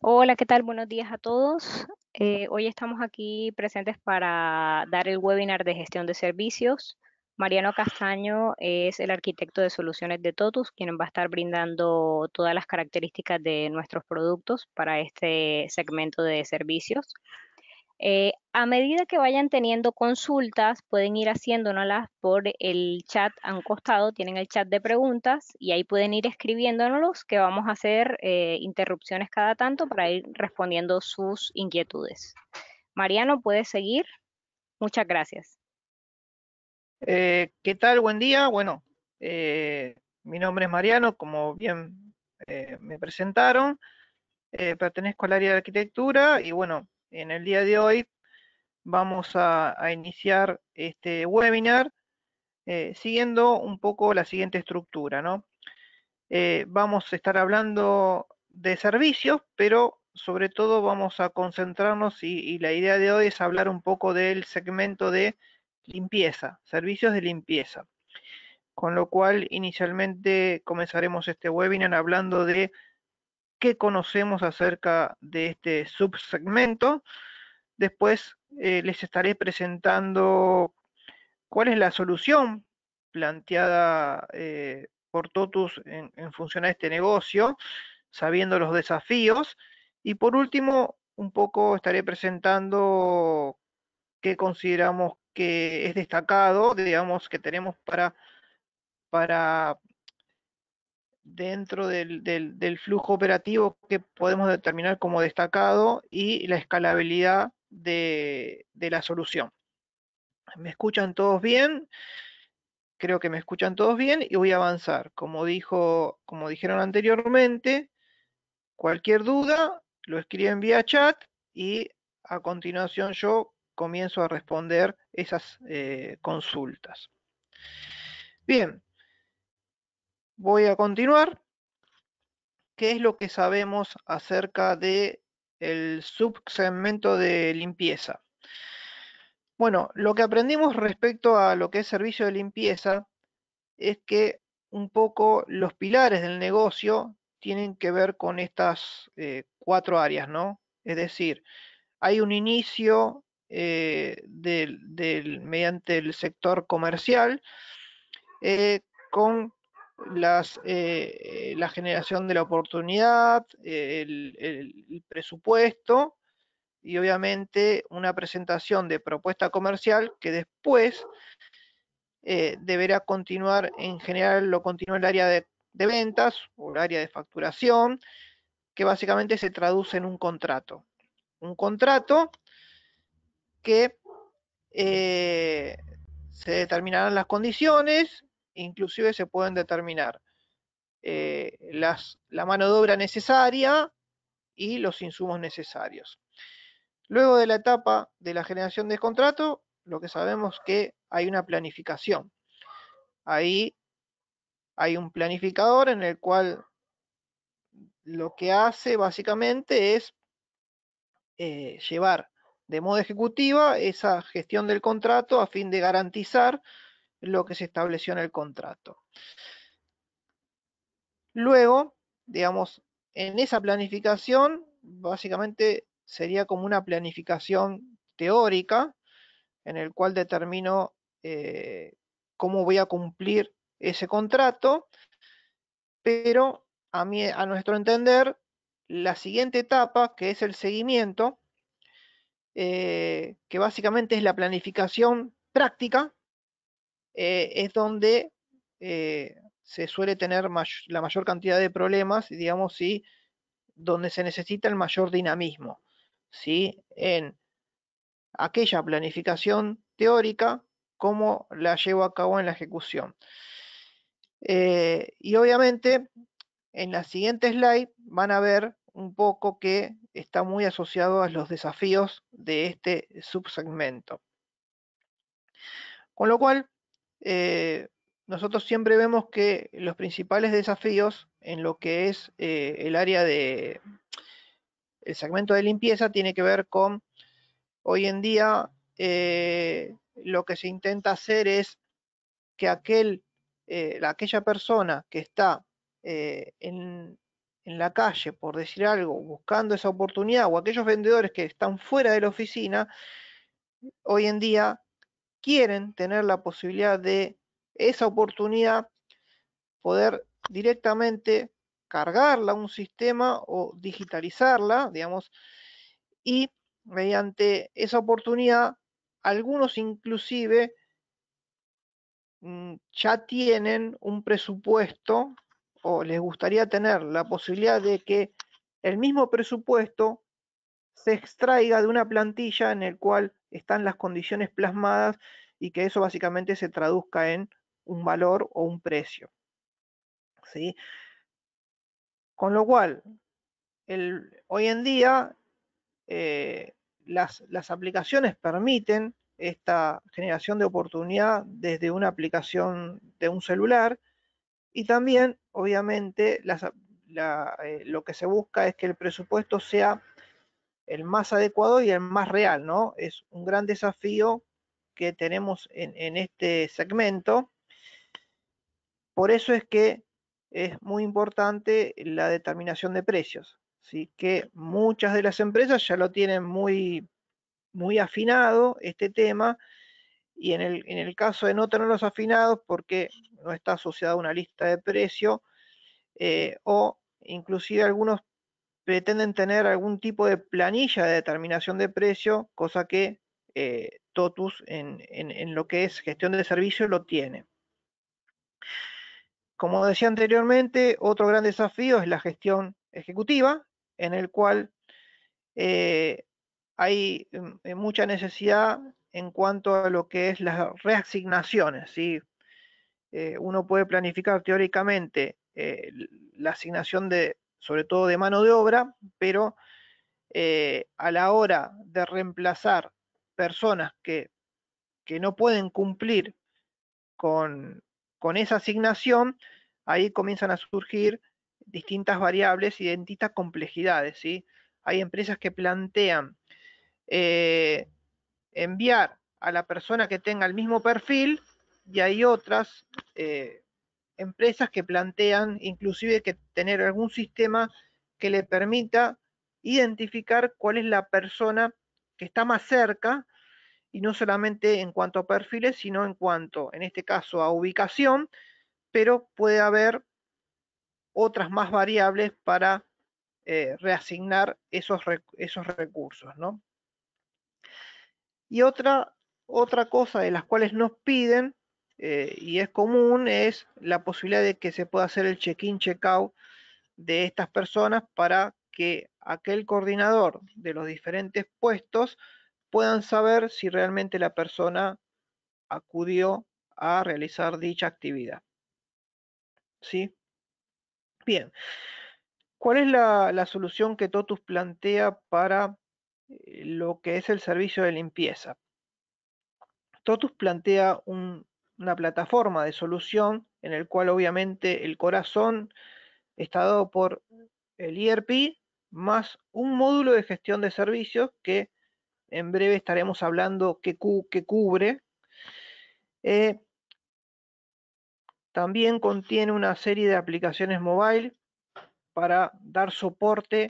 Hola, ¿qué tal? Buenos días a todos. Eh, hoy estamos aquí presentes para dar el webinar de gestión de servicios. Mariano Castaño es el arquitecto de soluciones de TOTUS, quien va a estar brindando todas las características de nuestros productos para este segmento de servicios. Eh, a medida que vayan teniendo consultas, pueden ir haciéndonoslas por el chat a costado, tienen el chat de preguntas y ahí pueden ir escribiéndonos que vamos a hacer eh, interrupciones cada tanto para ir respondiendo sus inquietudes. Mariano, puedes seguir. Muchas gracias. Eh, ¿Qué tal? Buen día. Bueno, mi nombre es Mariano, como bien me presentaron. pertenezco al área de arquitectura y bueno, en el día de hoy vamos a, iniciar este webinar eh, siguiendo un poco la siguiente estructura, eh, vamos a estar hablando de servicios, pero sobre todo vamos a concentrarnos y, la idea de hoy es hablar un poco del segmento de limpieza, servicios de limpieza. Con lo cual, inicialmente comenzaremos este webinar hablando de qué conocemos acerca de este subsegmento. Después eh, les estaré presentando cuál es la solución planteada eh, por Totus en, función a este negocio, sabiendo los desafíos. Y por último, un poco estaré presentando qué consideramos que es destacado, digamos, que tenemos para, para dentro del, flujo operativo que podemos determinar como destacado y la escalabilidad de, la solución. ¿Me escuchan todos bien? Creo que me escuchan todos bien y voy a avanzar. Como, dijo, como dijeron anteriormente, cualquier duda lo escriben vía chat y a continuación yo comienzo a responder esas eh, consultas. Bien, voy a continuar. ¿Qué es lo que sabemos acerca del subsegmento de limpieza? Bueno, lo que aprendimos respecto a lo que es servicio de limpieza es que un poco los pilares del negocio tienen que ver con estas eh, cuatro áreas, ¿no? Es decir, hay un inicio eh, mediante el sector comercial eh, con eh, la generación de la oportunidad, el, presupuesto y obviamente una presentación de propuesta comercial que después eh, deberá continuar, en general lo continúa el área de, ventas o el área de facturación, que básicamente se traduce en un contrato. Un contrato que eh, se determinarán las condiciones inclusive se pueden determinar eh, las, la mano de obra necesaria y los insumos necesarios. Luego de la etapa de la generación de contrato, lo que sabemos que hay una planificación. Ahí hay un planificador en el cual lo que hace básicamente es eh, llevar de modo ejecutiva esa gestión del contrato a fin de garantizar lo que se estableció en el contrato. Luego, digamos, en esa planificación, básicamente sería como una planificación teórica en el cual determino eh, cómo voy a cumplir ese contrato, pero a, mí, a nuestro entender, la siguiente etapa, que es el seguimiento, eh, que básicamente es la planificación práctica, eh, es donde eh, se suele tener la mayor cantidad de problemas, digamos, donde se necesita el mayor dinamismo, ¿sí? En aquella planificación teórica, cómo la llevo a cabo en la ejecución. Eh, y obviamente, en la siguiente slide van a ver un poco que está muy asociado a los desafíos de este subsegmento. Con lo cual, eh, nosotros siempre vemos que los principales desafíos en lo que es eh, el área de el segmento de limpieza tiene que ver con hoy en día eh, lo que se intenta hacer es que aquel, aquella persona que está en la calle, por decir algo, buscando esa oportunidad, o aquellos vendedores que están fuera de la oficina, hoy en día quieren tener la posibilidad de esa oportunidad, poder directamente cargarla a un sistema o digitalizarla, digamos, y mediante esa oportunidad, algunos inclusive mm, ya tienen un presupuesto o les gustaría tener la posibilidad de que el mismo presupuesto se extraiga de una plantilla en el cual están las condiciones plasmadas y que eso básicamente se traduzca en un valor o un precio. ¿Sí? Con lo cual, hoy en día eh, las, aplicaciones permiten esta generación de oportunidad desde una aplicación de un celular y también, obviamente, eh, lo que se busca es que el presupuesto sea el más adecuado y el más real, ¿no? Es un gran desafío que tenemos en, este segmento. Por eso es que es muy importante la determinación de precios. Así que muchas de las empresas ya lo tienen muy, muy afinado este tema y en el, caso de no tenerlos afinados porque no está asociada una lista de precio eh, o inclusive algunos pretenden tener algún tipo de planilla de determinación de precio, cosa que eh, TOTUS en, lo que es gestión de servicio lo tiene. Como decía anteriormente, otro gran desafío es la gestión ejecutiva, en el cual eh, hay mm, eh, mucha necesidad en cuanto a lo que es las reasignaciones. ¿sí? uno puede planificar teóricamente la asignación de sobre todo de mano de obra, pero eh, a la hora de reemplazar personas que, que no pueden cumplir con, con esa asignación, ahí comienzan a surgir distintas variables y distintas complejidades. ¿sí? Hay empresas que plantean eh, enviar a la persona que tenga el mismo perfil y hay otras eh, empresas que plantean inclusive que tener algún sistema que le permita identificar cuál es la persona que está más cerca y no solamente en cuanto a perfiles, sino en cuanto, en este caso, a ubicación, pero puede haber otras más variables para eh, reasignar esos, esos recursos. Y otra, otra cosa de las cuales nos piden eh, y es común es la posibilidad de que se pueda hacer el check-in, check-out de estas personas para que aquel coordinador de los diferentes puestos puedan saber si realmente la persona acudió a realizar dicha actividad. ¿Sí? Bien. ¿Cuál es la, la solución que TOTUS plantea para eh, lo que es el servicio de limpieza? TOTUS plantea un, una plataforma de solución en el cual obviamente el corazón está dado por el IRP e más un módulo de gestión de servicios que en breve estaremos hablando que, cubre. Eh, también contiene una serie de aplicaciones mobile para dar soporte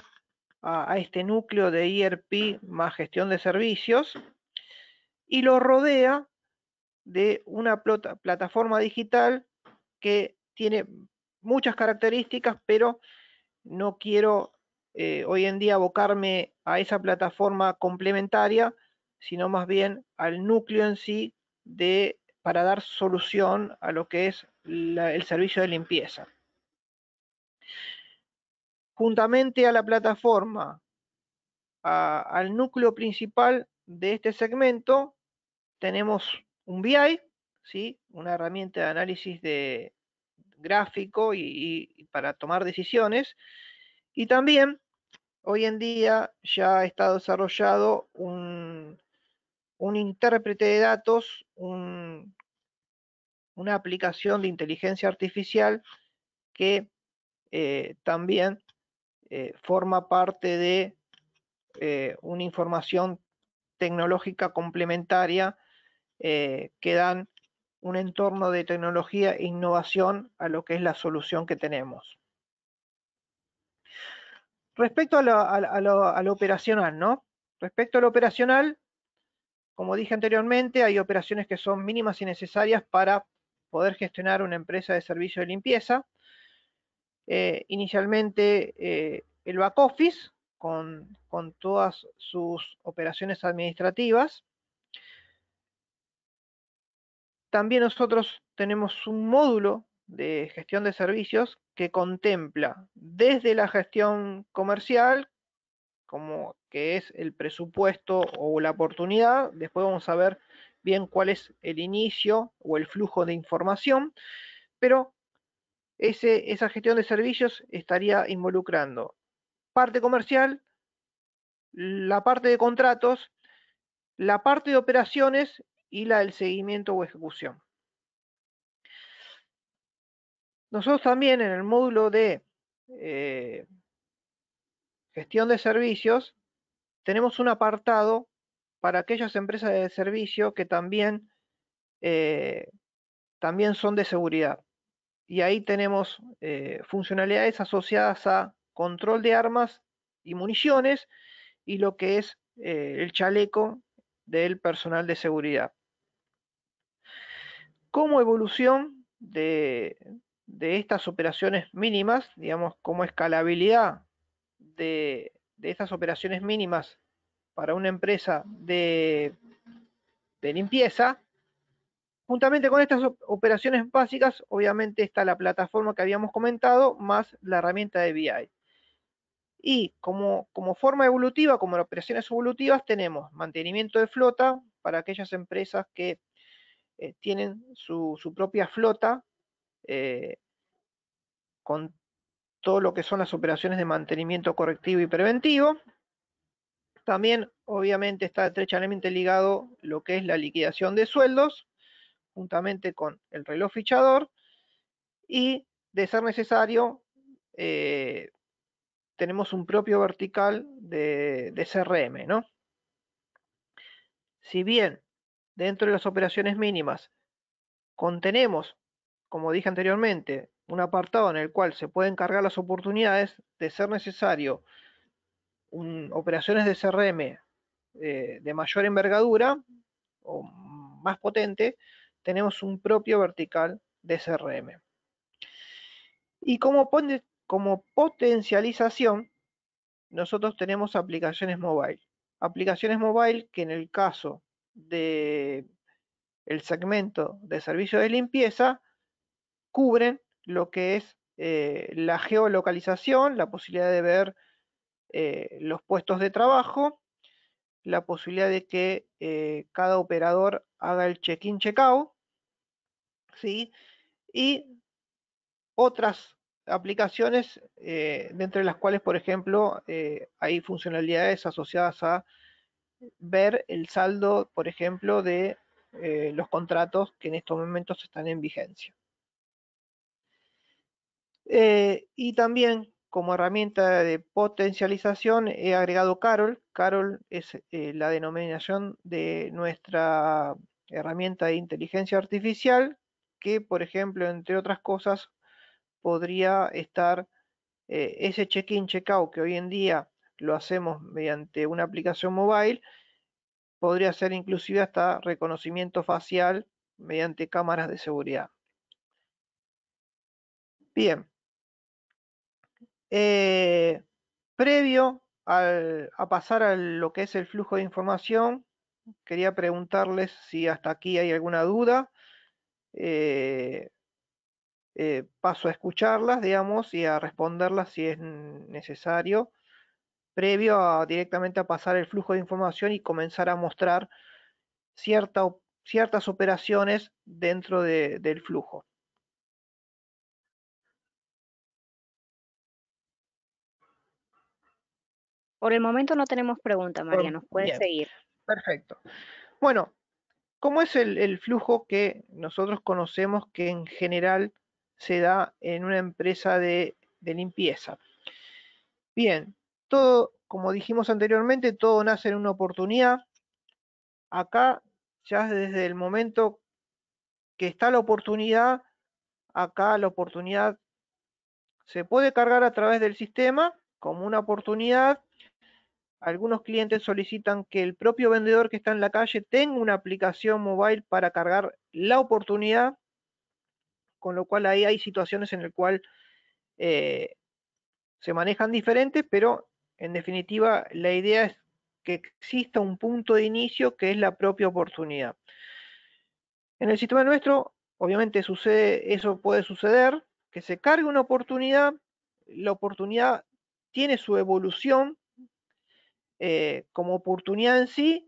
a, a este núcleo de IRP e más gestión de servicios y lo rodea de una plataforma digital que tiene muchas características, pero no quiero eh, hoy en día abocarme a esa plataforma complementaria, sino más bien al núcleo en sí de, para dar solución a lo que es el servicio de limpieza. Juntamente a la plataforma, al núcleo principal de este segmento, tenemos un BI, ¿sí? una herramienta de análisis de gráfico y, para tomar decisiones. Y también hoy en día ya está desarrollado un, intérprete de datos, una aplicación de inteligencia artificial que eh, también eh, forma parte de eh, una información tecnológica complementaria eh, que dan un entorno de tecnología e innovación a lo que es la solución que tenemos. Respecto a lo, operacional, ¿no? Respecto a lo operacional, como dije anteriormente, hay operaciones que son mínimas y necesarias para poder gestionar una empresa de servicio de limpieza. Eh, inicialmente, eh, el back office con todas sus operaciones administrativas, también nosotros tenemos un módulo de gestión de servicios que contempla desde la gestión comercial, como que es el presupuesto o la oportunidad, después vamos a ver bien cuál es el inicio o el flujo de información, pero ese, esa gestión de servicios estaría involucrando parte comercial, la parte de contratos, la parte de operaciones y la del seguimiento o ejecución. Nosotros también en el módulo de eh, gestión de servicios tenemos un apartado para aquellas empresas de servicio que también, eh, también son de seguridad. Y ahí tenemos eh, funcionalidades asociadas a control de armas y municiones y lo que es el chaleco del personal de seguridad como evolución de, estas operaciones mínimas, digamos, como escalabilidad de, estas operaciones mínimas para una empresa de, limpieza, juntamente con estas operaciones básicas, obviamente está la plataforma que habíamos comentado, más la herramienta de BI. Y como, como forma evolutiva, como operaciones evolutivas, tenemos mantenimiento de flota para aquellas empresas que eh, tienen su, propia flota eh, con todo lo que son las operaciones de mantenimiento correctivo y preventivo. También, obviamente, está estrechamente ligado lo que es la liquidación de sueldos, juntamente con el reloj fichador, y de ser necesario, eh, tenemos un propio vertical de, CRM, Si bien dentro de las operaciones mínimas contenemos, como dije anteriormente, un apartado en el cual se pueden cargar las oportunidades de ser necesario operaciones de CRM eh, de mayor envergadura o más potente, tenemos un propio vertical de CRM. Y como, pone, como potencialización, nosotros tenemos aplicaciones mobile. Aplicaciones mobile que en el caso de el segmento de servicio de limpieza cubren lo que es eh, la geolocalización, la posibilidad de ver eh, los puestos de trabajo, la posibilidad de que eh, cada operador haga el check-in, check-out, ¿sí? y otras aplicaciones, de entre las cuales, por ejemplo, hay funcionalidades asociadas a ver el saldo, por ejemplo, de eh, los contratos que en estos momentos están en vigencia. Eh, y también como herramienta de potencialización he agregado Carol. Carol es eh, la denominación de nuestra herramienta de inteligencia artificial que, por ejemplo, entre otras cosas, podría estar ese check-in, check-out que hoy en día lo hacemos mediante una aplicación mobile, podría ser inclusive hasta reconocimiento facial mediante cámaras de seguridad. Bien. Eh, previo a pasar a lo que es el flujo de información, quería preguntarles si hasta aquí hay alguna duda. Eh, eh, paso a escucharlas, digamos, y a responderlas si es necesario previo a directamente a pasar el flujo de información y comenzar a mostrar cierta, ciertas operaciones dentro del flujo. Por el momento no tenemos preguntas, María, nos puede seguir. Perfecto. Bueno, ¿cómo es el, flujo que nosotros conocemos que en general se da en una empresa de limpieza? Bien, todo, como dijimos anteriormente, todo nace en una oportunidad. Acá, ya desde el momento que está la oportunidad, acá la oportunidad se puede cargar a través del sistema como una oportunidad. Algunos clientes solicitan que el propio vendedor que está en la calle tenga una aplicación mobile para cargar la oportunidad, con lo cual ahí hay situaciones en las cuales eh, se manejan diferentes, pero en definitiva, la idea es que exista un punto de inicio que es la propia oportunidad. En el sistema nuestro, obviamente sucede, eso puede suceder, que se cargue una oportunidad, la oportunidad tiene su evolución eh, como oportunidad en sí,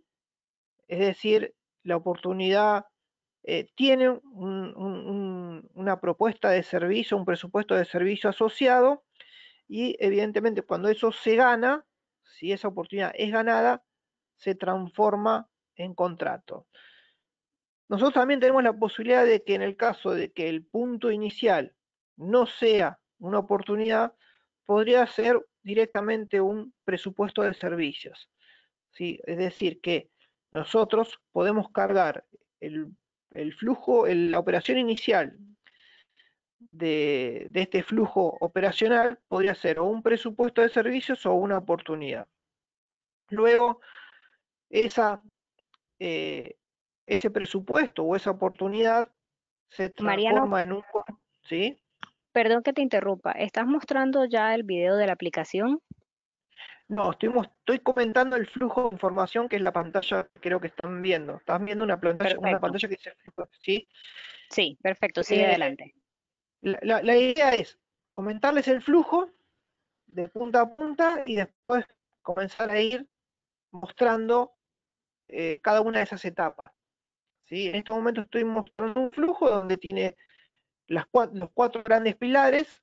es decir, la oportunidad eh, tiene una propuesta de servicio, un presupuesto de servicio asociado, y evidentemente cuando eso se gana, si esa oportunidad es ganada, se transforma en contrato. Nosotros también tenemos la posibilidad de que en el caso de que el punto inicial no sea una oportunidad, podría ser directamente un presupuesto de servicios. ¿sí? Es decir, que nosotros podemos cargar el, flujo, la operación inicial de, este flujo operacional podría ser o un presupuesto de servicios o una oportunidad. Luego, esa, eh, ese presupuesto o esa oportunidad se transforma en un... ¿Sí? Perdón que te interrumpa, ¿estás mostrando ya el video de la aplicación? No, estoy, comentando el flujo de información que es la pantalla que creo que están viendo. Están viendo una pantalla, que dice... ¿sí? sí, perfecto, sigue eh, adelante la, idea es comentarles el flujo de punta a punta y después comenzar a ir mostrando eh, cada una de esas etapas. ¿sí? En este momento estoy mostrando un flujo donde tiene las los cuatro grandes pilares,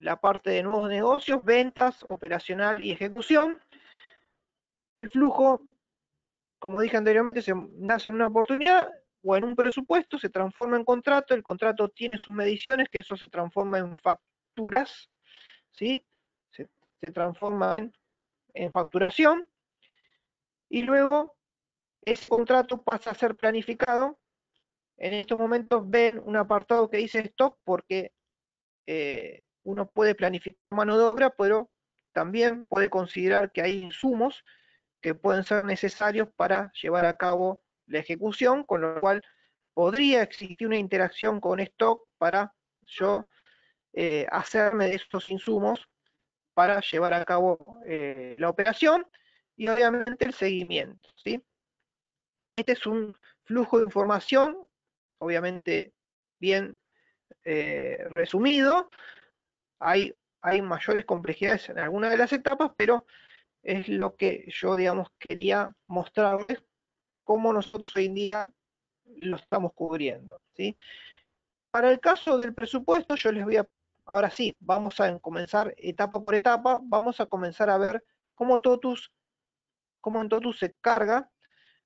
la parte de nuevos negocios, ventas, operacional y ejecución. El flujo, como dije anteriormente, se nace en una oportunidad o en un presupuesto, se transforma en contrato, el contrato tiene sus mediciones, que eso se transforma en facturas, ¿sí? se, transforma en, facturación, y luego ese contrato pasa a ser planificado. En estos momentos ven un apartado que dice stock porque eh, uno puede planificar mano de obra, pero también puede considerar que hay insumos que pueden ser necesarios para llevar a cabo la ejecución, con lo cual podría existir una interacción con esto para yo eh, hacerme de estos insumos para llevar a cabo eh, la operación y obviamente el seguimiento. ¿sí? Este es un flujo de información, obviamente bien eh, resumido. Hay, hay mayores complejidades en alguna de las etapas, pero es lo que yo, digamos, quería mostrarles Cómo nosotros hoy en día lo estamos cubriendo. ¿sí? Para el caso del presupuesto, yo les voy a, ahora sí, vamos a comenzar etapa por etapa, vamos a comenzar a ver cómo en TOTUS se carga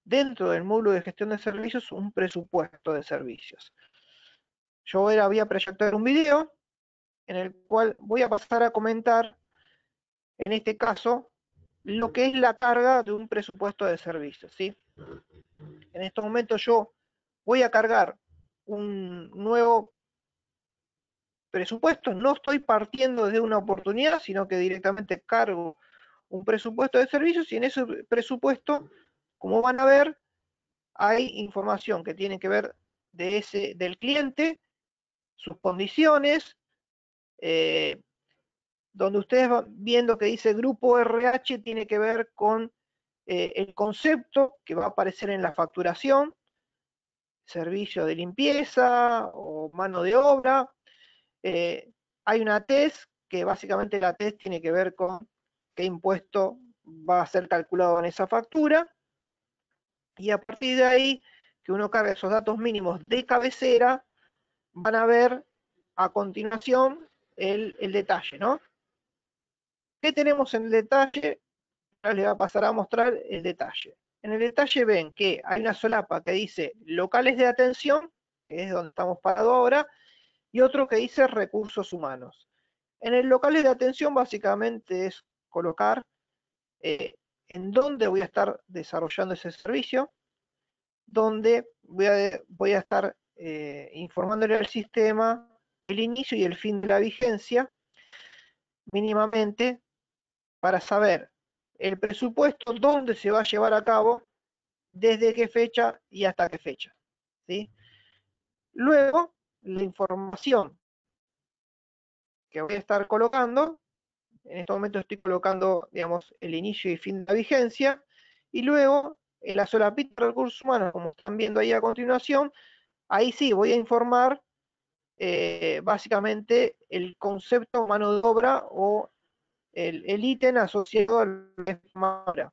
dentro del módulo de gestión de servicios un presupuesto de servicios. Yo ahora voy a un video en el cual voy a pasar a comentar, en este caso, lo que es la carga de un presupuesto de servicios, ¿sí? En estos momentos yo voy a cargar un nuevo presupuesto. No estoy partiendo desde una oportunidad, sino que directamente cargo un presupuesto de servicios y en ese presupuesto, como van a ver, hay información que tiene que ver de ese, del cliente, sus condiciones, eh, donde ustedes van viendo que dice grupo RH tiene que ver con eh, el concepto que va a aparecer en la facturación, servicio de limpieza o mano de obra. Eh, hay una TES, que básicamente la TES tiene que ver con qué impuesto va a ser calculado en esa factura. Y a partir de ahí, que uno cargue esos datos mínimos de cabecera, van a ver a continuación el, el detalle, ¿no? ¿Qué tenemos en el detalle? les va a pasar a mostrar el detalle. En el detalle ven que hay una solapa que dice locales de atención, que es donde estamos parados ahora, y otro que dice recursos humanos. En el locales de atención básicamente es colocar eh, en dónde voy a estar desarrollando ese servicio, donde voy a, estar eh, informándole al sistema el inicio y el fin de la vigencia mínimamente para saber el presupuesto, dónde se va a llevar a cabo, desde qué fecha y hasta qué fecha. ¿sí? Luego, la información que voy a estar colocando, en este momento estoy colocando, digamos, el inicio y fin de la vigencia, y luego en eh, la solapita de recursos humanos, como están viendo ahí a continuación, ahí sí voy a informar eh, básicamente el concepto mano de obra o el ítem asociado a la hora.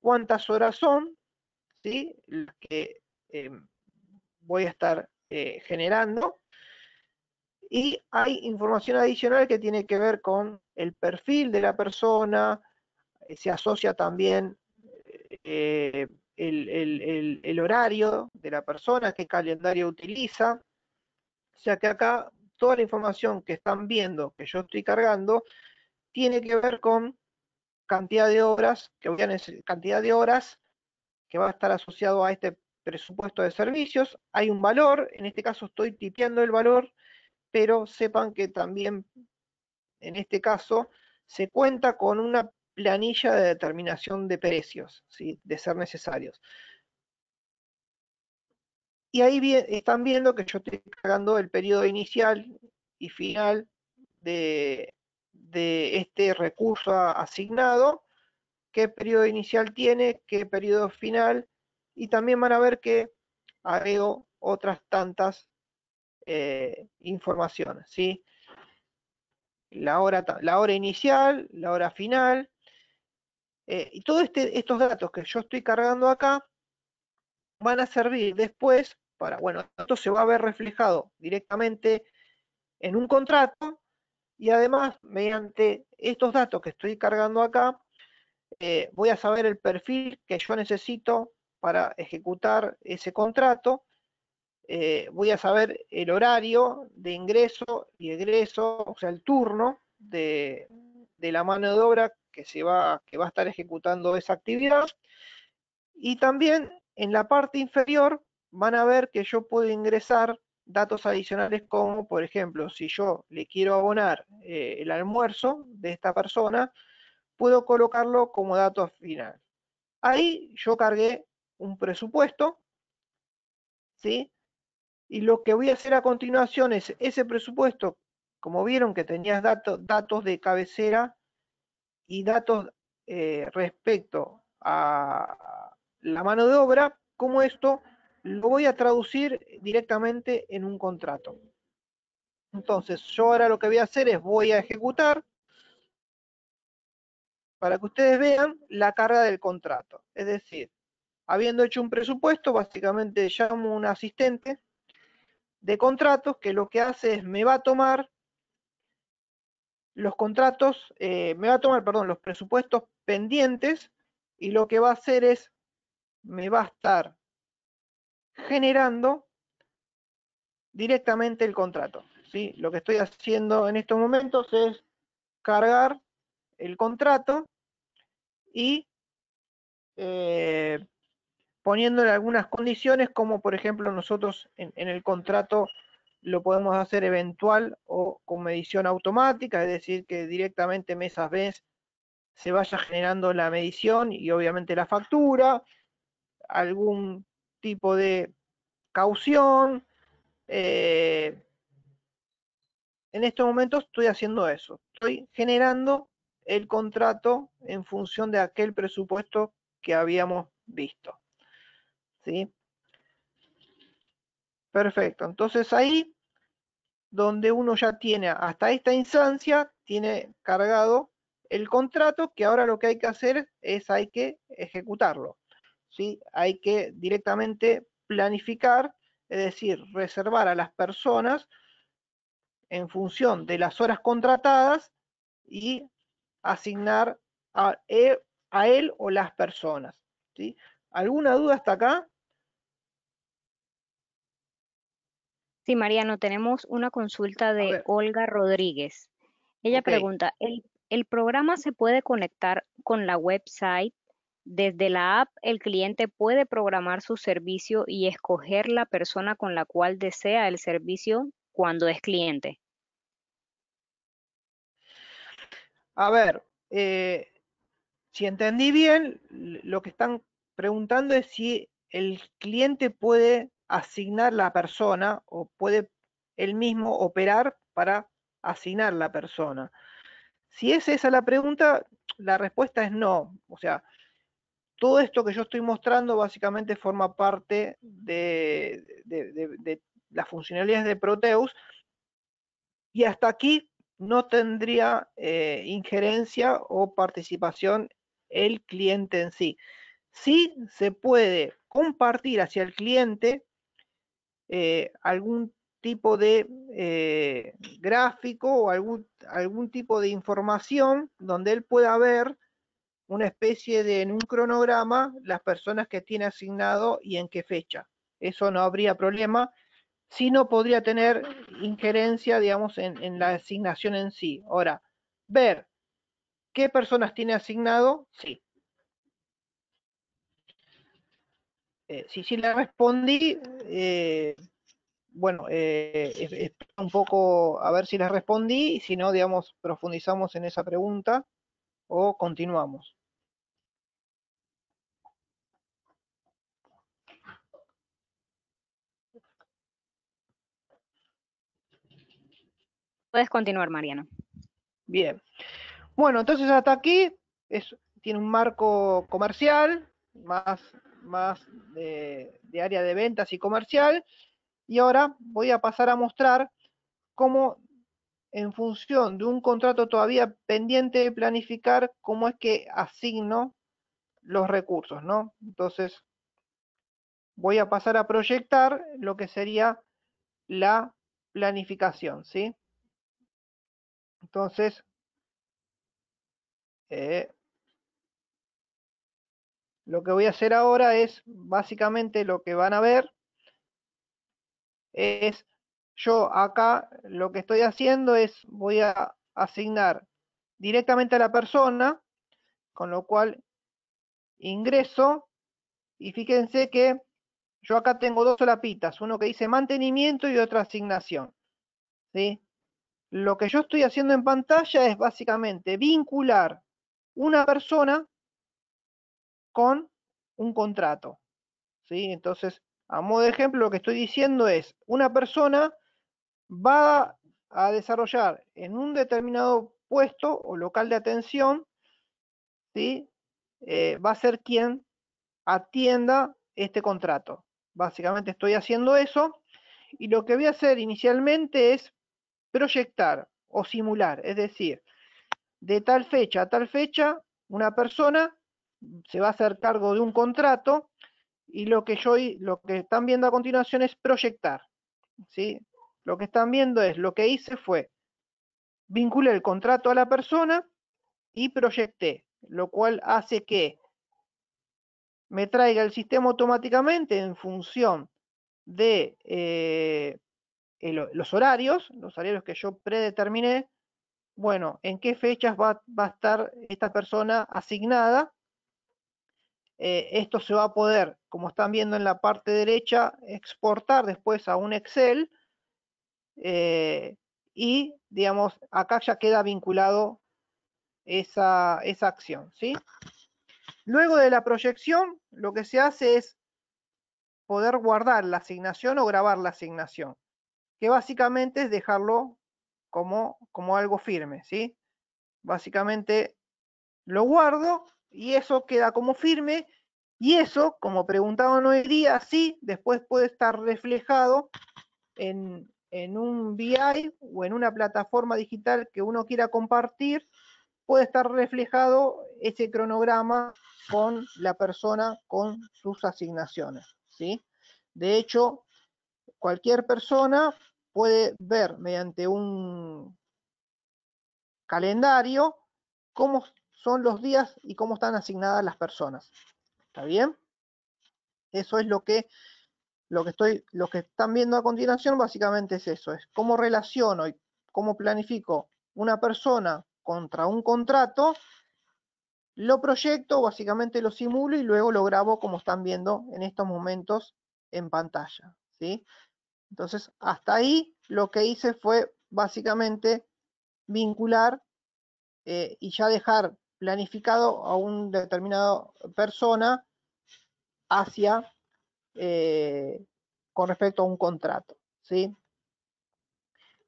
¿Cuántas horas son? ¿Sí? que em, voy a estar eh, generando. Y hay información adicional que tiene que ver con el perfil de la persona, eh, se asocia también eh, el, el, horario de la persona, qué calendario utiliza. O sea que acá toda la información que están viendo, que yo estoy cargando, tiene que ver con cantidad de obras que voy cantidad de horas que va a estar asociado a este presupuesto de servicios. Hay un valor, en este caso estoy tipeando el valor, pero sepan que también en este caso se cuenta con una planilla de determinación de precios, de ser necesarios. Y ahí están viendo que yo estoy cargando el periodo inicial y final de, de este recurso asignado, qué periodo inicial tiene, qué periodo final, y también van a ver que agrego otras tantas eh, informaciones, ¿sí? La hora, la hora inicial, la hora final, eh, y todos este, estos datos que yo estoy cargando acá van a servir después para, bueno, esto se va a ver reflejado directamente en un contrato y además, mediante estos datos que estoy cargando acá, eh, voy a saber el perfil que yo necesito para ejecutar ese contrato. Eh, voy a saber el horario de ingreso y egreso, o sea, el turno de, la mano de obra que, se va, que va a estar ejecutando esa actividad. Y también en la parte inferior van a ver que yo puedo ingresar datos adicionales como, por ejemplo, si yo le quiero abonar eh, el almuerzo de esta persona, puedo colocarlo como dato final. Ahí yo cargué un presupuesto, ¿sí? Y lo que voy a hacer a continuación es ese presupuesto, como vieron que tenías dato, datos de cabecera y datos eh, respecto a la mano de obra, como esto lo voy a traducir directamente en un contrato. Entonces, yo ahora lo que voy a hacer es voy a ejecutar para que ustedes vean la carga del contrato. Es decir, habiendo hecho un presupuesto, básicamente llamo a un asistente de contratos que lo que hace es me va a tomar los contratos, eh, me va a tomar, perdón, los presupuestos pendientes y lo que va a hacer es me va a estar generando directamente el contrato. ¿sí? Lo que estoy haciendo en estos momentos es cargar el contrato y eh, poniéndole algunas condiciones, como por ejemplo nosotros en, en, el contrato lo podemos hacer eventual o con medición automática, es decir, que directamente mes a mes se vaya generando la medición y obviamente la factura, algún tipo de caución. Eh, en estos momentos estoy haciendo eso. Estoy generando el contrato en función de aquel presupuesto que habíamos visto. ¿Sí? Perfecto. Entonces ahí, donde uno ya tiene hasta esta instancia, tiene cargado el contrato, que ahora lo que hay que hacer es hay que ejecutarlo. Hay que directamente planificar, es decir, reservar a las personas en función de las horas contratadas y asignar a e, él, o las personas. ¿sí? ¿Alguna duda hasta acá? Sí, Mariano, tenemos una consulta de Olga Rodríguez. Ella pregunta, ¿el programa se puede conectar con la website desde la app, el cliente puede programar su servicio y escoger la persona con la cual desea el servicio cuando es cliente. A ver, eh, si entendí bien, lo que están preguntando es si el cliente puede asignar la persona o puede él mismo operar para asignar la persona. Si es esa la pregunta, la respuesta es no. O sea, todo esto que yo estoy mostrando básicamente forma parte de, las funcionalidades de Proteus y hasta aquí no tendría eh, injerencia o participación el cliente en sí. Sí se puede compartir hacia el cliente eh, algún tipo de eh, gráfico o algún, algún tipo de información donde él pueda ver una especie de, en un cronograma, las personas que tiene asignado y en qué fecha. Eso no habría problema, sino podría tener injerencia, digamos, en, la asignación en sí. Ahora, ver qué personas tiene asignado, sí. Eh, si sí si le respondí, eh, bueno, eh, un poco a ver si le respondí, y si no, digamos, profundizamos en esa pregunta o continuamos. Puedes continuar, Mariana. Bien. Bueno, entonces hasta aquí es, tiene un marco comercial, más, más de, de área de ventas y comercial. Y ahora voy a pasar a mostrar cómo en función de un contrato todavía pendiente de planificar, cómo es que asigno los recursos, ¿no? Entonces, voy a pasar a proyectar lo que sería la planificación, ¿sí? Entonces, eh, lo que voy a hacer ahora es, básicamente lo que van a ver, es, yo acá lo que estoy haciendo es, voy a asignar directamente a la persona, con lo cual ingreso, y fíjense que yo acá tengo dos lapitas, uno que dice mantenimiento y otra asignación. ¿sí? Lo que yo estoy haciendo en pantalla es básicamente vincular una persona con un contrato. ¿sí? Entonces, a modo de ejemplo, lo que estoy diciendo es, una persona va a desarrollar en un determinado puesto o local de atención, eh, va a ser quien atienda este contrato. Básicamente estoy haciendo eso y lo que voy a hacer inicialmente es proyectar o simular, es decir, de tal fecha a tal fecha, una persona se va a hacer cargo de un contrato y lo que yo lo que están viendo a continuación es proyectar, ¿sí? Lo que están viendo es lo que hice fue vinculé el contrato a la persona y proyecté, lo cual hace que me traiga el sistema automáticamente en función de eh, eh, los horarios, los horarios que yo predeterminé, bueno, en qué fechas va, a estar esta persona asignada. Eh, esto se va a poder, como están viendo en la parte derecha, exportar después a un Excel eh, y, digamos, acá ya queda vinculado esa, esa acción, ¿sí? Luego de la proyección, lo que se hace es poder guardar la asignación o grabar la asignación que básicamente es dejarlo como, como algo firme, ¿sí? Básicamente lo guardo y eso queda como firme y eso, como preguntaban hoy día, sí, después puede estar reflejado en, un BI o en una plataforma digital que uno quiera compartir, puede estar reflejado ese cronograma con la persona con sus asignaciones, ¿sí? De hecho, cualquier persona puede ver mediante un calendario cómo son los días y cómo están asignadas las personas. ¿Está bien? Eso es lo que, lo que, estoy, lo que están viendo a continuación básicamente es eso, es cómo relaciono y cómo planifico una persona contra un contrato, lo proyecto, básicamente lo simulo y luego lo grabo como están viendo en estos momentos en pantalla. ¿sí? Entonces, hasta ahí lo que hice fue básicamente vincular eh, y ya dejar planificado a un determinado persona hacia eh, con respecto a un contrato. ¿sí?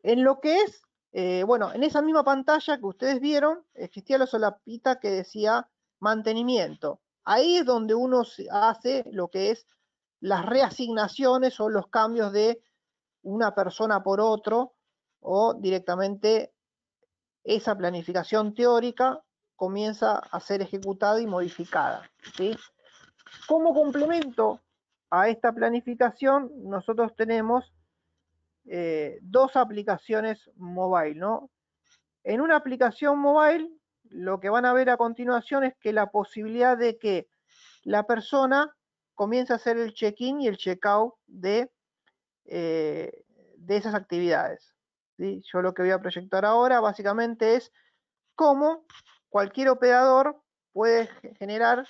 En lo que es, eh, bueno, en esa misma pantalla que ustedes vieron, existía la solapita que decía mantenimiento. Ahí es donde uno hace lo que es las reasignaciones o los cambios de una persona por otro o directamente esa planificación teórica comienza a ser ejecutada y modificada. ¿sí? Como complemento a esta planificación, nosotros tenemos eh, dos aplicaciones mobile. ¿no? En una aplicación mobile, lo que van a ver a continuación es que la posibilidad de que la persona comience a hacer el check-in y el check-out de eh, de esas actividades. Yo lo que voy a proyectar ahora básicamente es cómo cualquier operador puede generar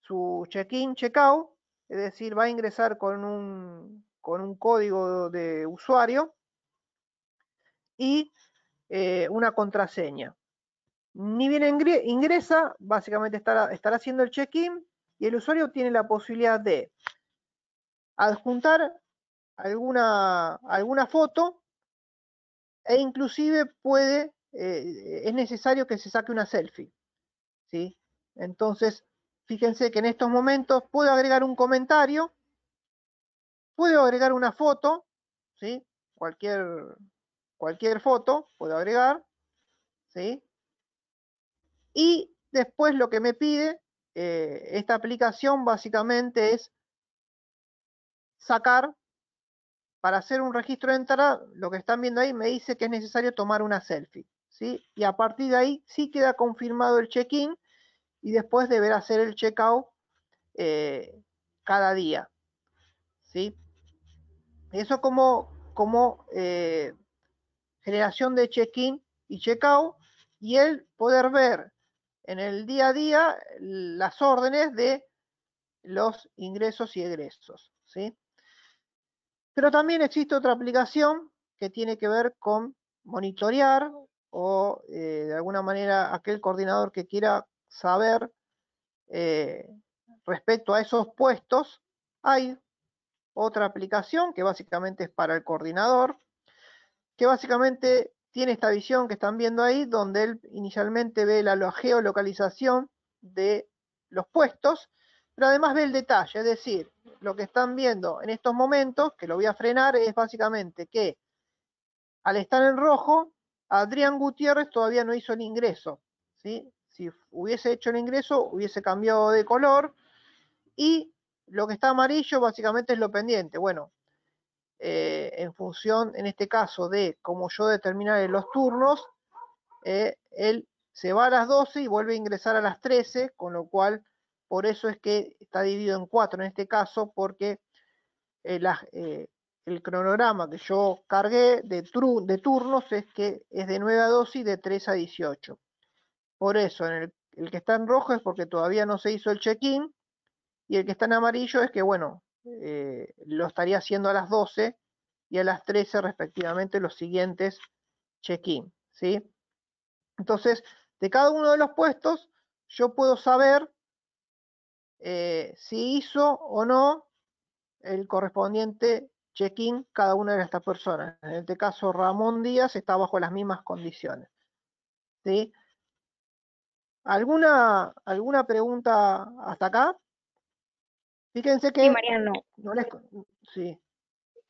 su check-in, check-out, es decir, va a ingresar con un, con un código de usuario y eh, una contraseña. Ni bien ingresa, básicamente estará, estará haciendo el check-in y el usuario tiene la posibilidad de adjuntar alguna, alguna foto e inclusive puede, eh, es necesario que se saque una selfie. ¿sí? Entonces, fíjense que en estos momentos puedo agregar un comentario, puedo agregar una foto, ¿sí? cualquier, cualquier foto puedo agregar, ¿sí? y después lo que me pide eh, esta aplicación básicamente es sacar para hacer un registro de entrada, lo que están viendo ahí me dice que es necesario tomar una selfie. ¿sí? Y a partir de ahí sí queda confirmado el check-in y después deberá hacer el check-out eh, cada día. ¿sí? Eso como, eh, generación de check-in y check-out y el poder ver en el día a día las órdenes de los ingresos y egresos. ¿sí? Pero también existe otra aplicación que tiene que ver con monitorear o eh, de alguna manera aquel coordinador que quiera saber eh, respecto a esos puestos, hay otra aplicación que básicamente es para el coordinador, que básicamente tiene esta visión que están viendo ahí, donde él inicialmente ve la geolocalización de los puestos pero además ve el detalle, es decir, lo que están viendo en estos momentos, que lo voy a frenar, es básicamente que al estar en rojo, Adrián Gutiérrez todavía no hizo el ingreso. Si hubiese hecho el ingreso, hubiese cambiado de color. Y lo que está amarillo básicamente es lo pendiente. Bueno, eh, en función, en este caso, de cómo yo determinaré los turnos, eh, él se va a las 12 y vuelve a ingresar a las 13, con lo cual por eso es que está dividido en cuatro en este caso, porque eh, eh, el cronograma que yo cargué de, turnos es que es de 9 a 12 y de 3 a 18. Por eso, el, que está en rojo es porque todavía no se hizo el check-in, y el que está en amarillo es que, bueno, eh, lo estaría haciendo a las 12 y a las 13 respectivamente los siguientes check-in, ¿sí? Entonces, de cada uno de los puestos, yo puedo saber eh, si hizo o no el correspondiente check-in cada una de estas personas. En este caso, Ramón Díaz está bajo las mismas condiciones. ¿Alguna, ¿Alguna pregunta hasta acá? Fíjense que... Sí, Mariano. No sí.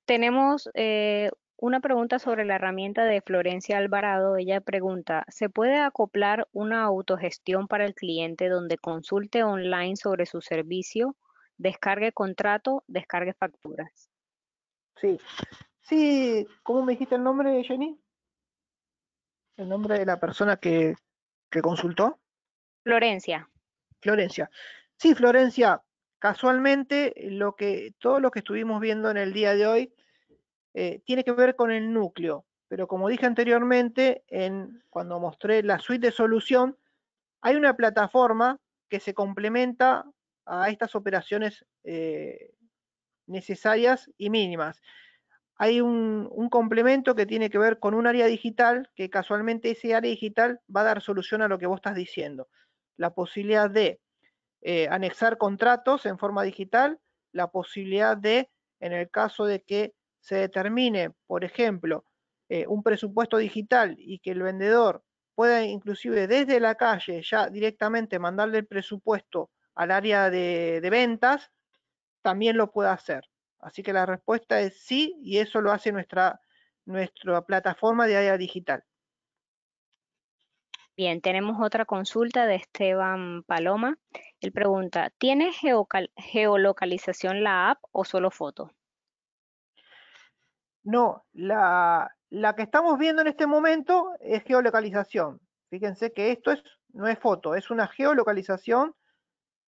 Tenemos eh, una pregunta sobre la herramienta de Florencia Alvarado. Ella pregunta, ¿se puede acoplar una autogestión para el cliente donde consulte online sobre su servicio, descargue contrato, descargue facturas? Sí, sí, ¿cómo me dijiste el nombre, Jenny? ¿El nombre de la persona que, que consultó? Florencia. Florencia. Sí, Florencia, casualmente lo que, todo lo que estuvimos viendo en el día de hoy eh, tiene que ver con el núcleo, pero como dije anteriormente, cuando mostré la suite de solución, hay una plataforma que se complementa a estas operaciones eh, necesarias y mínimas. Hay un, complemento que tiene que ver con un área digital, que casualmente ese área digital va a dar solución a lo que vos estás diciendo. La posibilidad de eh, anexar contratos en forma digital, la posibilidad de, en el caso de que se determine, por ejemplo, eh, un presupuesto digital y que el vendedor pueda inclusive desde la calle ya directamente mandarle el presupuesto al área de, ventas, también lo puede hacer. Así que la respuesta es sí y eso lo hace nuestra, nuestra plataforma de área digital. Bien, tenemos otra consulta de Esteban Paloma. Él pregunta, ¿tiene geolocalización la app o solo foto? No, la, que estamos viendo en este momento es geolocalización. Fíjense que esto es, no es foto, es una geolocalización.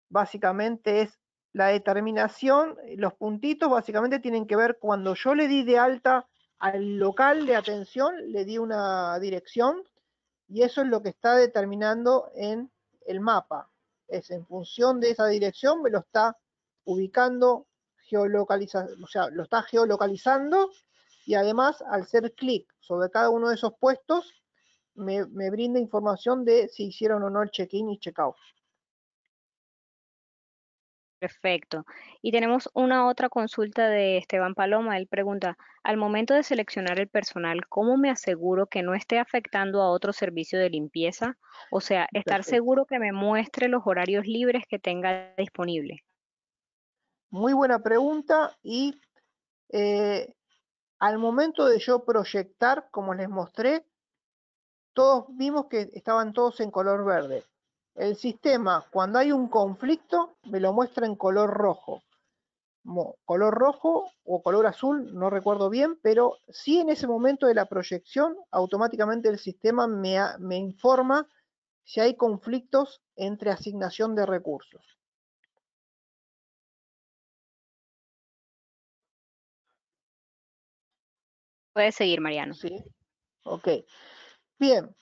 Básicamente es la determinación, los puntitos básicamente tienen que ver cuando yo le di de alta al local de atención, le di una dirección y eso es lo que está determinando en el mapa. Es en función de esa dirección me lo está ubicando, geolocaliza, o sea, lo está geolocalizando y además al hacer clic sobre cada uno de esos puestos me, me brinda información de si hicieron o no el check-in y check-out. Perfecto. Y tenemos una otra consulta de Esteban Paloma. Él pregunta, al momento de seleccionar el personal, ¿cómo me aseguro que no esté afectando a otro servicio de limpieza? O sea, estar seguro que me muestre los horarios libres que tenga disponible. Muy buena pregunta y eh, al momento de yo proyectar, como les mostré, todos vimos que estaban todos en color verde. El sistema, cuando hay un conflicto, me lo muestra en color rojo. color rojo o color azul, no recuerdo bien, pero sí en ese momento de la proyección, automáticamente el sistema me informa si hay conflictos entre asignación de recursos. Puedes seguir, Mariano. Sí. Ok. Bien.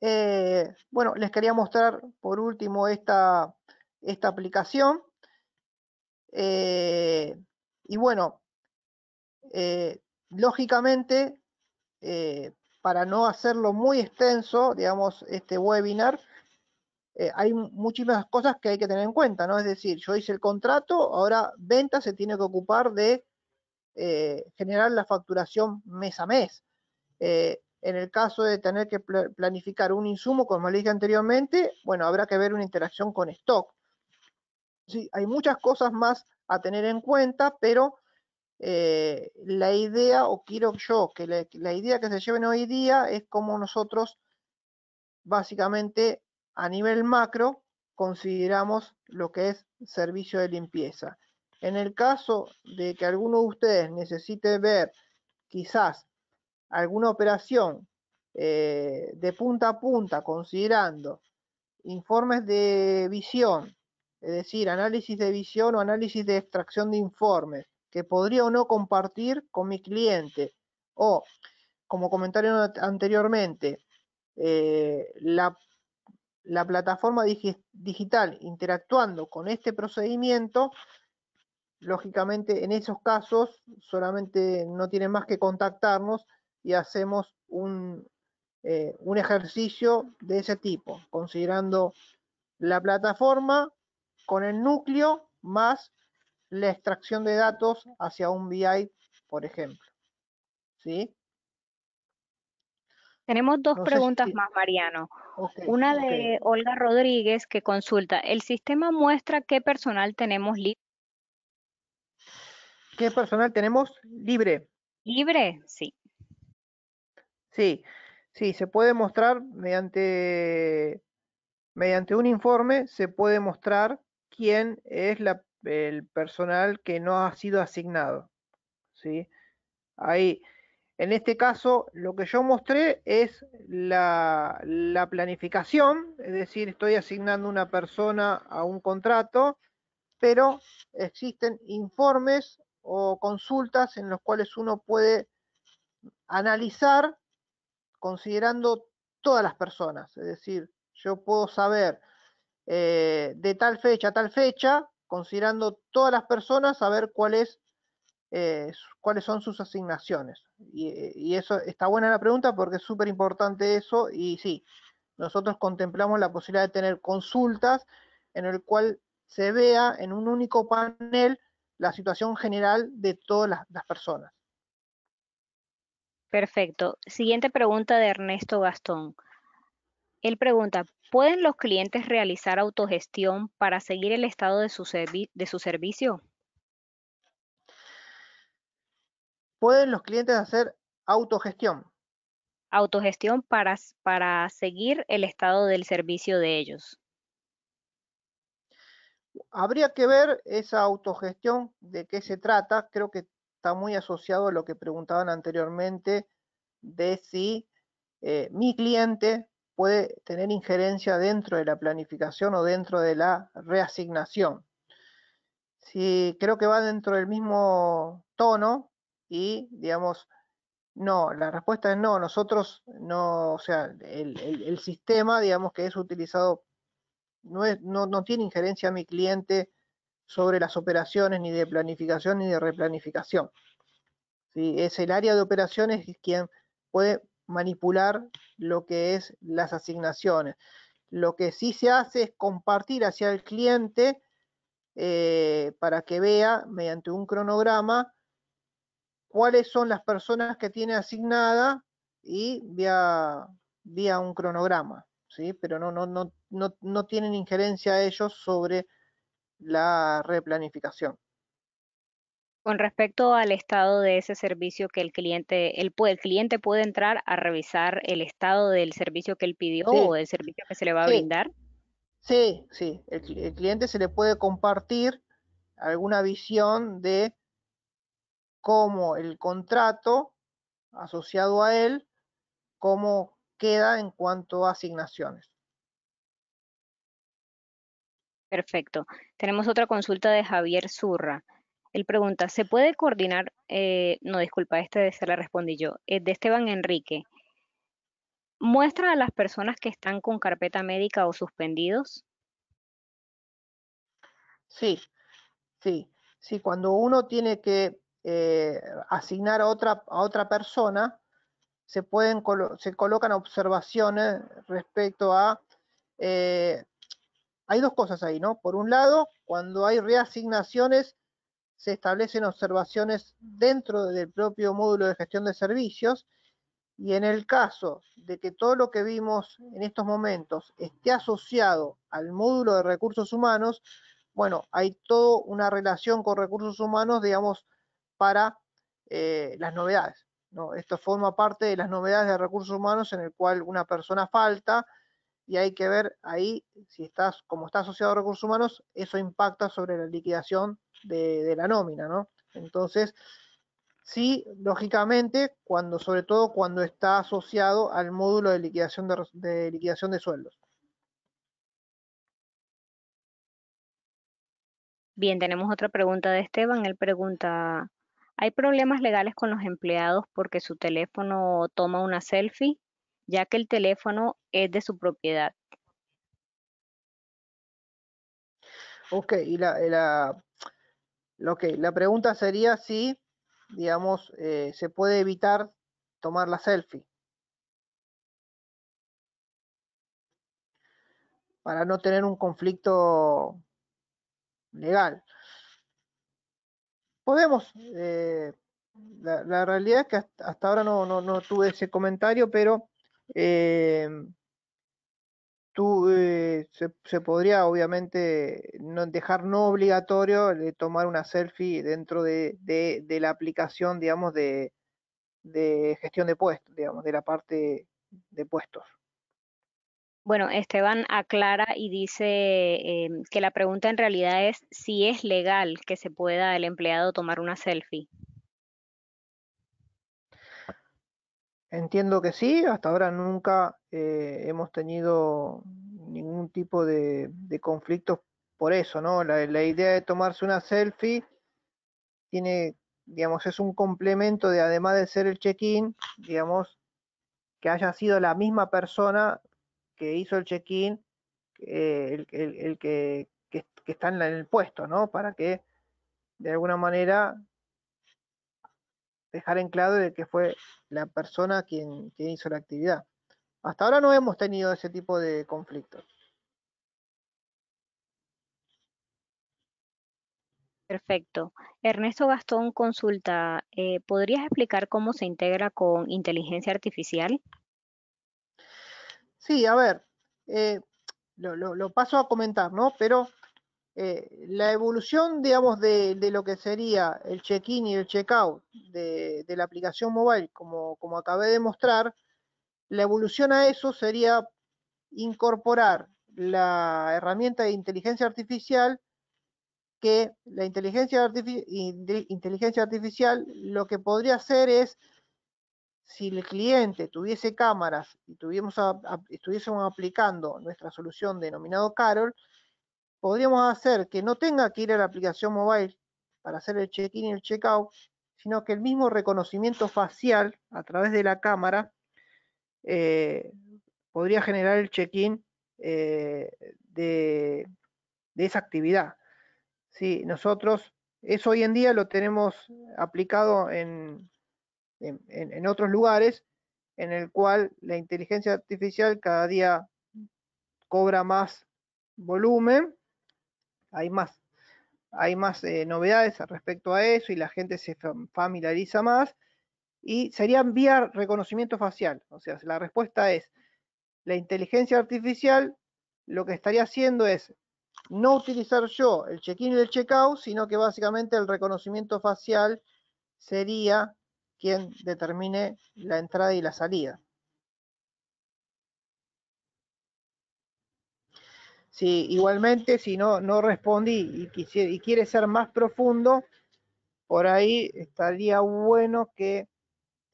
Eh, bueno, les quería mostrar por último esta, esta aplicación. Eh, y bueno, eh, lógicamente, para no hacerlo muy extenso, digamos, este webinar, hay muchísimas cosas que hay que tener en cuenta, ¿no? Es decir, yo hice el contrato, ahora venta se tiene que ocupar de eh, generar la facturación mes a mes. Eh, en el caso de tener que planificar un insumo, como le dije anteriormente, bueno, habrá que ver una interacción con stock. hay muchas cosas más a tener en cuenta, pero eh, la idea, o quiero yo, que la, idea que se lleven hoy día es cómo nosotros, básicamente, a nivel macro, consideramos lo que es servicio de limpieza. En el caso de que alguno de ustedes necesite ver quizás alguna operación eh, de punta a punta, considerando informes de visión, es decir, análisis de visión o análisis de extracción de informes, que podría o no compartir con mi cliente, o, como comentaron anteriormente, eh, la, plataforma digital interactuando con este procedimiento lógicamente en esos casos solamente no tienen más que contactarnos y hacemos eh, un, ejercicio de ese tipo, considerando la plataforma con el núcleo más la extracción de datos hacia un BI, por ejemplo. ¿Sí? Tenemos dos preguntas más, Mariano. Una de Olga Rodríguez que consulta, ¿el sistema muestra qué personal tenemos listo? ¿Qué personal tenemos? Libre. Libre, sí. Sí, sí, se puede mostrar mediante, mediante un informe, se puede mostrar quién es el personal que no ha sido asignado. ¿sí? Ahí, en este caso, lo que yo mostré es la planificación, es decir, estoy asignando una persona a un contrato, pero existen informes o consultas en los cuales uno puede analizar considerando todas las personas. Es decir, yo puedo saber eh, de tal fecha a tal fecha, considerando todas las personas, saber cuál eh, cuáles son sus asignaciones. Eh, y, eso está buena la pregunta porque es súper importante eso. Y sí, nosotros contemplamos la posibilidad de tener consultas en el cual se vea en un único panel la situación general de todas las, personas. Perfecto. Siguiente pregunta de Ernesto Gastón. Él pregunta, ¿pueden los clientes realizar autogestión para seguir el estado de su, de su servicio? ¿Pueden los clientes hacer autogestión? Autogestión para, para seguir el estado del servicio de ellos. Habría que ver esa autogestión de qué se trata. Creo que está muy asociado a lo que preguntaban anteriormente de si eh, mi cliente puede tener injerencia dentro de la planificación o dentro de la reasignación. Si creo que va dentro del mismo tono y, digamos, no, la respuesta es no, nosotros no, o sea, el, el sistema, digamos, que es utilizado no, tiene injerencia mi cliente sobre las operaciones ni de planificación ni de replanificación. Es el área de operaciones quien puede manipular lo que es las asignaciones. Lo que sí se hace es compartir hacia el cliente eh, para que vea mediante un cronograma cuáles son las personas que tiene asignada y vía, vía un cronograma, ¿sí? Pero no, no, no, no, no tienen injerencia ellos sobre la replanificación. Con respecto al estado de ese servicio que el cliente, el, cliente puede entrar a revisar el estado del servicio que él pidió o del servicio que se le va a brindar. Sí, sí, el, el, cliente se le puede compartir alguna visión de cómo el contrato asociado a él, cómo queda en cuanto a asignaciones. Perfecto. Tenemos otra consulta de Javier Zurra. Él pregunta, ¿se puede coordinar, eh, no disculpa, este se la respondí yo, eh, de Esteban Enrique, muestra a las personas que están con carpeta médica o suspendidos? Sí, sí, sí, cuando uno tiene que eh, asignar a otra, a otra persona, se, pueden, se colocan observaciones respecto a hay dos cosas ahí, ¿no? Por un lado, cuando hay reasignaciones, se establecen observaciones dentro del propio módulo de gestión de servicios y en el caso de que todo lo que vimos en estos momentos esté asociado al módulo de recursos humanos, bueno, hay toda una relación con recursos humanos, digamos, para eh, las novedades. Esto forma parte de las novedades de recursos humanos en el cual una persona falta, y hay que ver ahí si estás, como está asociado a recursos humanos, eso impacta sobre la liquidación de, la nómina, ¿no? Entonces, sí, lógicamente, cuando, sobre todo cuando está asociado al módulo de liquidación de, de liquidación de sueldos. Bien, tenemos otra pregunta de Esteban. Él pregunta, ¿hay problemas legales con los empleados porque su teléfono toma una selfie? ya que el teléfono es de su propiedad. Ok, y la, eh, la pregunta sería si, digamos, eh, se puede evitar tomar la selfie. Para no tener un conflicto legal. Podemos, eh, la, realidad es que hasta, ahora no, no tuve ese comentario, pero Em, tú, eh, se, podría obviamente no, dejar no obligatorio de tomar una selfie dentro de, de, la aplicación, digamos, de, de gestión de puestos, digamos, de la parte de puestos. Bueno, Esteban aclara y dice em, que la pregunta en realidad es si es legal que se pueda el empleado tomar una selfie. Entiendo que sí, hasta ahora nunca eh, hemos tenido ningún tipo de, de conflictos por eso, ¿no? La, idea de tomarse una selfie tiene, digamos, es un complemento de, además de ser el check-in, digamos, que haya sido la misma persona que hizo el check-in, eh, el, que, que, que, está en, el puesto, ¿no? Para que de alguna manera dejar en claro de que fue la persona quien, hizo la actividad. Hasta ahora no hemos tenido ese tipo de conflictos. Perfecto. Ernesto Gastón consulta, eh, ¿podrías explicar cómo se integra con inteligencia artificial? Sí, a ver, eh, lo, lo, paso a comentar, ¿no? Pero eh, la evolución, digamos, de, lo que sería el check-in y el check-out de, la aplicación mobile, como, acabé de mostrar, la evolución a eso sería incorporar la herramienta de inteligencia artificial que la inteligencia, artificial lo que podría hacer es, si el cliente tuviese cámaras y estuviésemos aplicando nuestra solución denominado Carol, podríamos hacer que no tenga que ir a la aplicación mobile para hacer el check-in y el check-out, sino que el mismo reconocimiento facial a través de la cámara eh, podría generar el check-in eh, de, esa actividad. Sí, nosotros, eso hoy en día lo tenemos aplicado en otros lugares, en el cual la inteligencia artificial cada día cobra más volumen hay más, hay más eh, novedades respecto a eso y la gente se familiariza más. Y sería enviar reconocimiento facial. O sea, la respuesta es, la inteligencia artificial lo que estaría haciendo es no utilizar yo el check-in y el check-out, sino que básicamente el reconocimiento facial sería quien determine la entrada y la salida. igualmente, si no, no respondí y, y quiere ser más profundo, por ahí estaría bueno que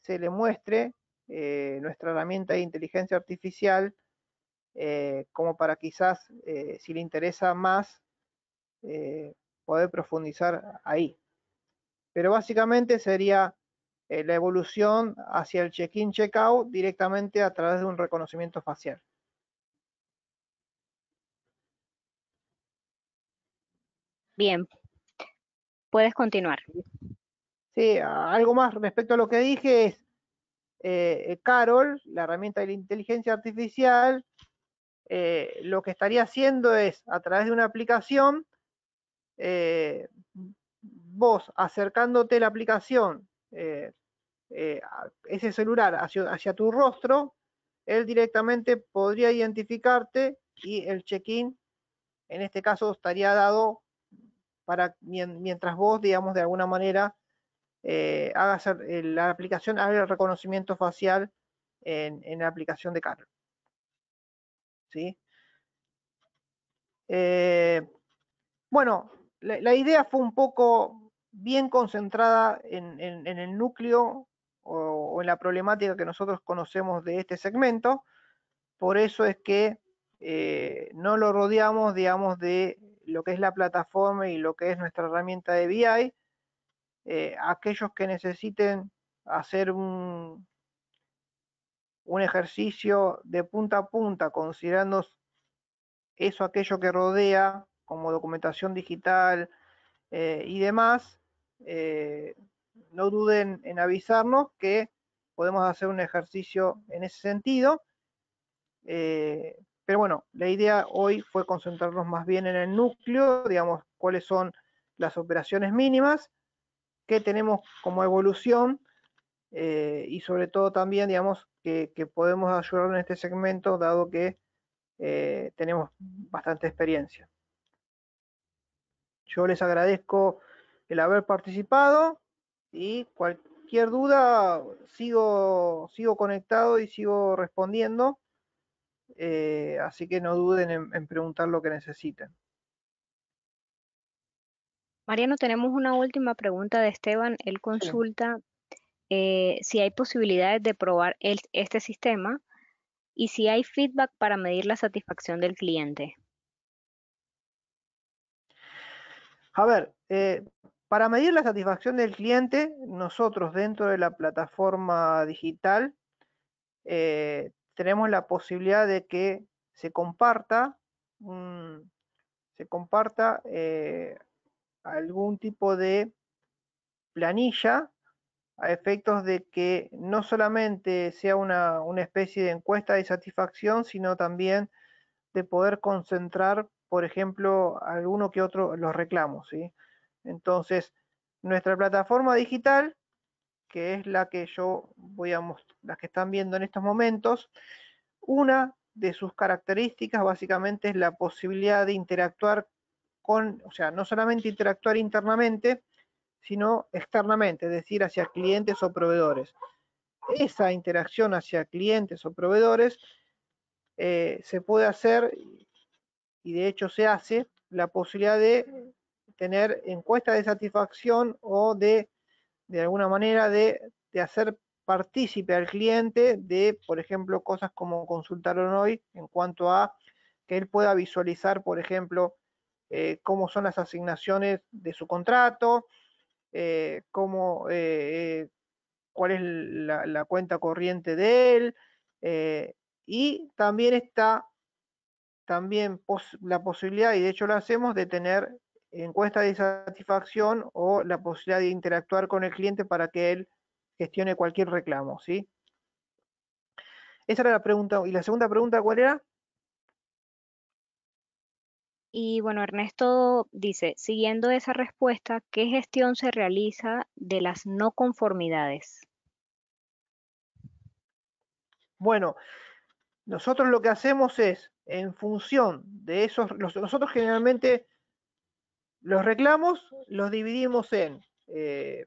se le muestre eh, nuestra herramienta de inteligencia artificial eh, como para quizás, eh, si le interesa más, poder profundizar ahí. Pero básicamente sería la evolución hacia el check-in, check-out directamente a través de un reconocimiento facial. Bien, puedes continuar. Sí, algo más respecto a lo que dije es, eh, Carol, la herramienta de la inteligencia artificial, eh, lo que estaría haciendo es, a través de una aplicación, eh, vos acercándote la aplicación, ese celular hacia, hacia tu rostro, él directamente podría identificarte y el check-in, en este caso, estaría dado mientras vos, digamos, de alguna manera eh, hagas la aplicación, haga el reconocimiento facial en, la aplicación de Carl. ¿Sí? Eh, bueno, la, idea fue un poco bien concentrada en, el núcleo o, en la problemática que nosotros conocemos de este segmento. Por eso es que eh, no lo rodeamos, digamos, de lo que es la plataforma y lo que es nuestra herramienta de BI. Eh, aquellos que necesiten hacer un, un ejercicio de punta a punta, considerando eso aquello que rodea, como documentación digital eh, y demás, eh, no duden en avisarnos que podemos hacer un ejercicio en ese sentido. Pero bueno, la idea hoy fue concentrarnos más bien en el núcleo, digamos, cuáles son las operaciones mínimas, qué tenemos como evolución eh, y sobre todo también, digamos, que, podemos ayudar en este segmento, dado que eh, tenemos bastante experiencia. Yo les agradezco el haber participado y cualquier duda sigo conectado y sigo respondiendo. Eh, así que no duden en, preguntar lo que necesiten. Mariano, tenemos una última pregunta de Esteban. Él consulta eh, si hay posibilidades de probar este sistema y si hay feedback para medir la satisfacción del cliente. A ver, eh, para medir la satisfacción del cliente, nosotros dentro de la plataforma digital eh, tenemos la posibilidad de que se comparta, se comparta eh, algún tipo de planilla a efectos de que no solamente sea una, especie de encuesta de satisfacción, sino también de poder concentrar, por ejemplo, alguno que otro los reclamos. ¿sí? Entonces, nuestra plataforma digital que es la que yo voy a mostrar, las que están viendo en estos momentos, una de sus características básicamente es la posibilidad de interactuar con, o sea, no solamente interactuar internamente, sino externamente, es decir, hacia clientes o proveedores. Esa interacción hacia clientes o proveedores eh, se puede hacer, y de hecho se hace, la posibilidad de tener encuestas de satisfacción o de de alguna manera de, hacer partícipe al cliente de, por ejemplo, cosas como consultaron hoy en cuanto a que él pueda visualizar, por ejemplo, eh, cómo son las asignaciones de su contrato, eh, cómo, eh, cuál es la, cuenta corriente de él, y también está también la posibilidad, y de hecho lo hacemos, de tener encuesta de satisfacción o la posibilidad de interactuar con el cliente para que él gestione cualquier reclamo, ¿sí? Esa era la pregunta. ¿Y la segunda pregunta cuál era? Y bueno, Ernesto dice, siguiendo esa respuesta, ¿qué gestión se realiza de las no conformidades? Bueno, nosotros lo que hacemos es, en función de esos, nosotros generalmente los reclamos los dividimos en eh,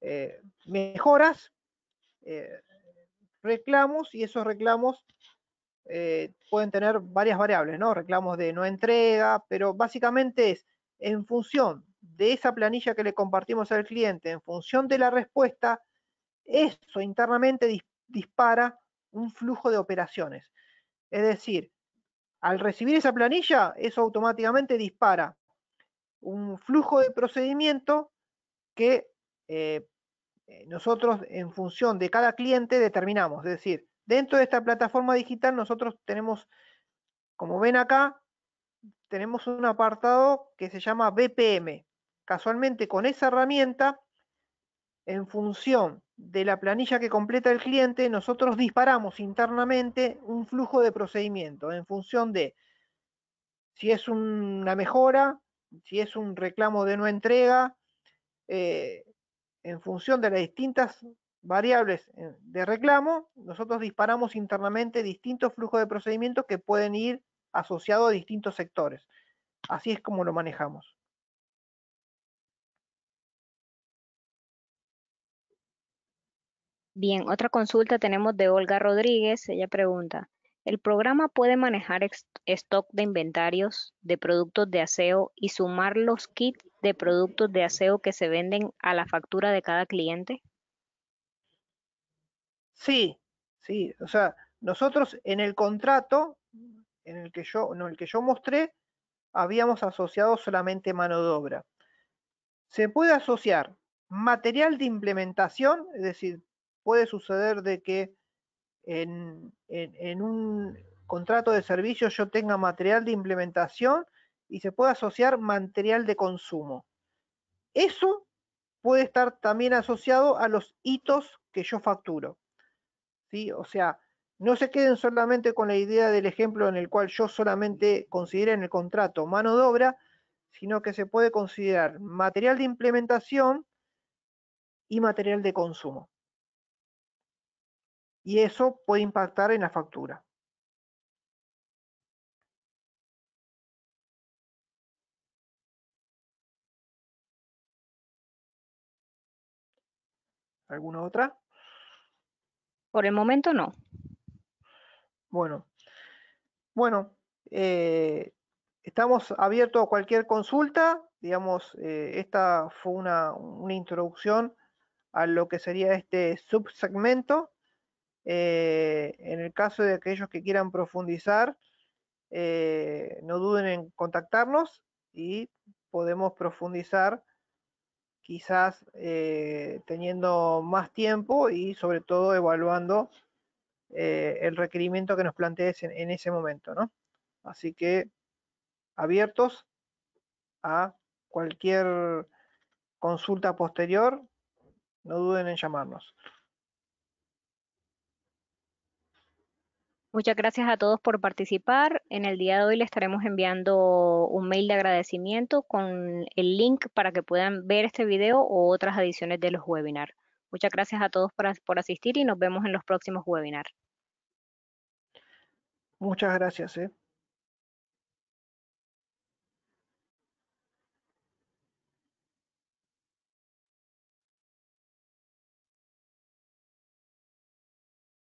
eh, mejoras, eh, reclamos, y esos reclamos pueden tener varias variables, ¿no? Reclamos de no entrega, pero básicamente es en función de esa planilla que le compartimos al cliente, en función de la respuesta, eso internamente dispara un flujo de operaciones. Es decir, al recibir esa planilla, eso automáticamente dispara un flujo de procedimiento que eh, eh, nosotros en función de cada cliente determinamos. Es decir, dentro de esta plataforma digital nosotros tenemos, como ven acá, tenemos un apartado que se llama BPM. Casualmente con esa herramienta, en función de la planilla que completa el cliente, nosotros disparamos internamente un flujo de procedimiento en función de si es una mejora, si es un reclamo de no entrega, eh, en función de las distintas variables eh, de reclamo, nosotros disparamos internamente distintos flujos de procedimientos que pueden ir asociados a distintos sectores. Así es como lo manejamos. Bien, otra consulta tenemos de Olga Rodríguez. Ella pregunta, el programa puede manejar stock de inventarios de productos de aseo y sumar los kits de productos de aseo que se venden a la factura de cada cliente. Sí, sí, o sea, nosotros en el contrato en el que yo, el que yo mostré, habíamos asociado solamente mano de obra. Se puede asociar material de implementación, es decir, puede suceder de que en, un contrato de servicio yo tenga material de implementación y se puede asociar material de consumo. Eso puede estar también asociado a los hitos que yo facturo. ¿sí? O sea, no se queden solamente con la idea del ejemplo en el cual yo solamente consideré en el contrato mano de obra, sino que se puede considerar material de implementación y material de consumo y eso puede impactar en la factura. ¿Alguna otra? Por el momento no. Bueno, bueno, eh, estamos abiertos a cualquier consulta. Digamos, eh, esta fue una, una introducción a lo que sería este subsegmento. Eh, en el caso de aquellos que quieran profundizar, eh, no duden en contactarnos y podemos profundizar quizás eh, teniendo más tiempo y sobre todo evaluando el requerimiento que nos plantees en, ese momento. Así que abiertos a cualquier consulta posterior, no duden en llamarnos. Muchas gracias a todos por participar. En el día de hoy le estaremos enviando un mail de agradecimiento con el link para que puedan ver este video o otras ediciones de los webinars. Muchas gracias a todos por, por asistir y nos vemos en los próximos webinars. Muchas gracias. ¿eh?